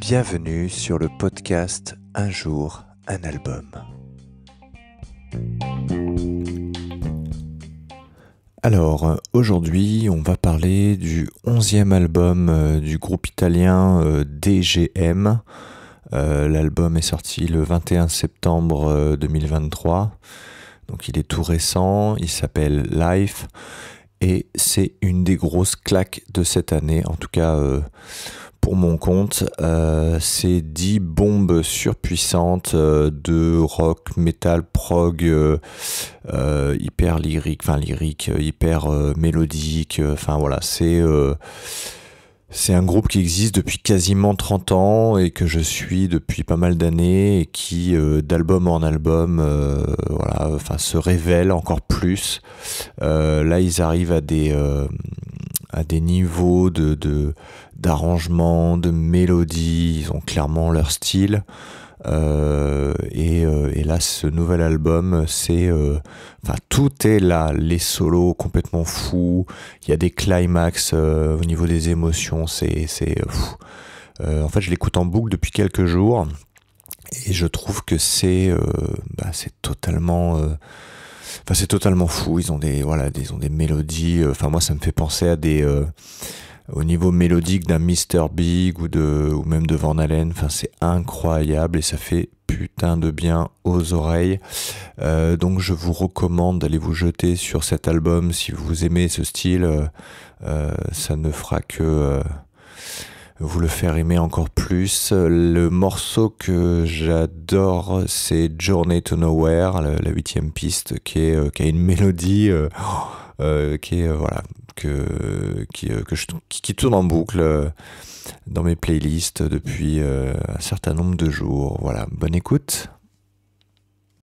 Bienvenue sur le podcast Un jour, un album. Alors aujourd'hui on va parler du 11e album euh, du groupe italien euh, DGM. Euh, l'album est sorti le 21 septembre 2023, donc il est tout récent, il s'appelle Life et c'est une des grosses claques de cette année, en tout cas euh, pour mon compte. Euh, c'est 10 bombes surpuissantes euh, de rock, metal, prog, hyper lyrique, enfin lyrique, hyper mélodique, enfin voilà, c'est c'est un groupe qui existe depuis quasiment 30 ans et que je suis depuis pas mal d'années et qui, euh, d'album en album, euh, enfin, se révèle encore plus. Euh, là, ils arrivent à des, à des niveaux de, d'arrangement, de, de mélodie. Ils ont clairement leur style. Euh, euh, et, là, ce nouvel album, c'est, euh, enfin, tout est là. Les solos complètement fous. Il y a des climax au niveau des émotions. C'est, c'est. en fait, je l'écoute en boucle depuis quelques jours et je trouve que c'est, bah, c'est totalement. Enfin, c'est totalement fou. Ils ont des, voilà, ils ont des mélodies. Enfin, moi, ça me fait penser à des, au niveau mélodique d'un Mr. Big ou, de, ou même de Van Halen. Enfin, c'est incroyable et ça fait putain de bien aux oreilles. Euh, donc je vous recommande d'aller vous jeter sur cet album si vous aimez ce style. Euh, ça ne fera que euh, vous le faire aimer encore plus. Le morceau que j'adore, c'est Journey to Nowhere, la huitième piste, qui, est, qui a une mélodie. qui est voilà que, euh, qui, qui, tourne en boucle euh, dans mes playlists depuis euh, un certain nombre de jours. Voilà, bonne écoute.